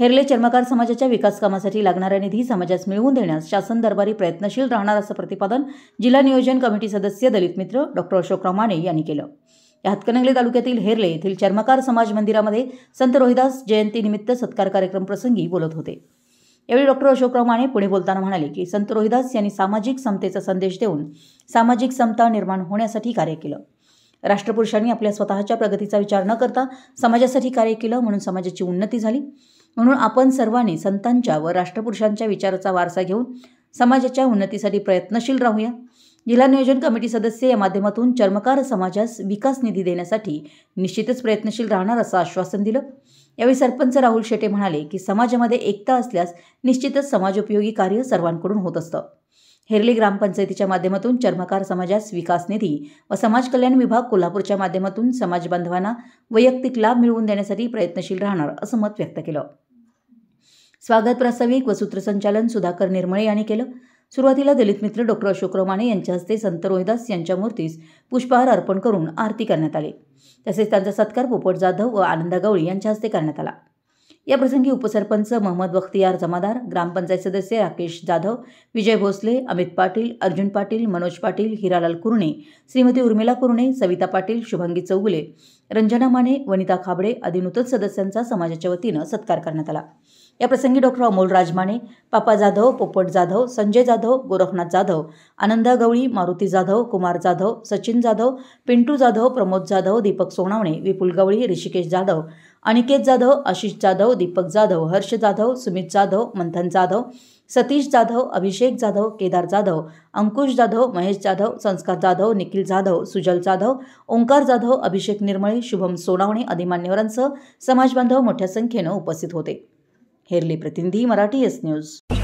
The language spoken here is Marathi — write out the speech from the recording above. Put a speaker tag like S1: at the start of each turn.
S1: हेरले चर्मकार समाजाच्या विकास कामासाठी लागणारा निधी समाजास मिळवून देण्यास शासन दरबारी प्रयत्नशील राहणार असं प्रतिपादन जिल्हा नियोजन कमिटी सदस्य दलित मित्र डॉक्टर अशोक रामाणे यांनी केलं या हातकणंगले तालुक्यातील हेरले येथील चर्मकार समाज मंदिरामध्ये संत रोहिदास जयंतीनिमित्त सत्कार कार्यक्रम प्रसंगी बोलत होते यावेळी डॉक्टर अशोक माने पुणे बोलताना म्हणाले की संत रोहिदास यांनी सामाजिक समतेचा संदेश देऊन सामाजिक समता निर्माण होण्यासाठी कार्य केलं राष्ट्रपुरुषांनी आपल्या स्वतःच्या प्रगतीचा विचार न करता समाजासाठी कार्य केलं म्हणून समाजाची उन्नती झाली म्हणून आपण सर्वांनी संतांच्या व राष्ट्रपुरुषांच्या विचाराचा वारसा घेऊन समाजाच्या उन्नतीसाठी प्रयत्नशील राहूया जिल्हा नियोजन कमिटी सदस्य या माध्यमातून चर्मकार समाजास विकास निधी देण्यासाठी निश्चितच प्रयत्नशील राहणार असं आश्वासन दिलं यावेळी सरपंच राहुल शेटे म्हणाले की समाजामध्ये एकता असल्यास निश्चितच समाजोपयोगी कार्य सर्वांकडून होत असतं हेरली ग्रामपंचायतीच्या माध्यमातून चर्मकार समाजास विकास निधी व समाज कल्याण विभाग कोल्हापूरच्या माध्यमातून समाज बांधवांना वैयक्तिक लाभ मिळवून देण्यासाठी प्रयत्नशील राहणार असं मत व्यक्त केलं स्वागत प्रास्ताविक व सूत्रसंचालन सुधाकर निर्मळे यांनी केलं सुरुवातीला दलित मित्र डॉक्टर अशोक रोमाणे यांच्या हस्ते संत रोहिदास यांच्या मूर्तीस पुष्पहार अर्पण करून आरती करण्यात आली तसेच त्यांचा सत्कार पोपट जाधव व आनंदा गवळी यांच्या हस्ते करण्यात आला याप्रसंगी उपसरपंच महम्मद बख्तियार जमादार ग्रामपंचायत सदस्य राकेश जाधव विजय भोसले अमित पाटील अर्जुन पाटील मनोज पाटील हिरालाल कुरणे श्रीमती उर्मिला कुरणे सविता पाटील शुभांगी चौगुले रंजना माने वनिता खाबडे आदी नूतन सदस्यांचा समाजाच्या वतीनं सत्कार करण्यात आला या प्रसंगी डॉक्टर अमोल राजमाने पापा जाधव पोपट जाधव संजय जाधव गोरखनाथ जाधव आनंदा गवळी मारुती जाधव कुमार जाधव सचिन जाधव पिंटू जाधव प्रमोद जाधव दीपक सोनावणे विपुल गवळी ऋषिकेश जाधव अनिकेत जाधव आशिष जाधव दीपक जाधव हर्ष जाधव सुमित जाधव मंथन जाधव सतीश जाधव अभिषेक जाधव केदार जाधव अंकुश जाधव महेश जाधव संस्कार जाधव निखिल जाधव सुजल जाधव ओंकार जाधव अभिषेक निर्मळे शुभम सोनावणे आदी मान्यवरांसह समाजबांधव मोठ्या संख्येनं उपस्थित होते हेरली प्रतिनिधी मराठी एस न्यूज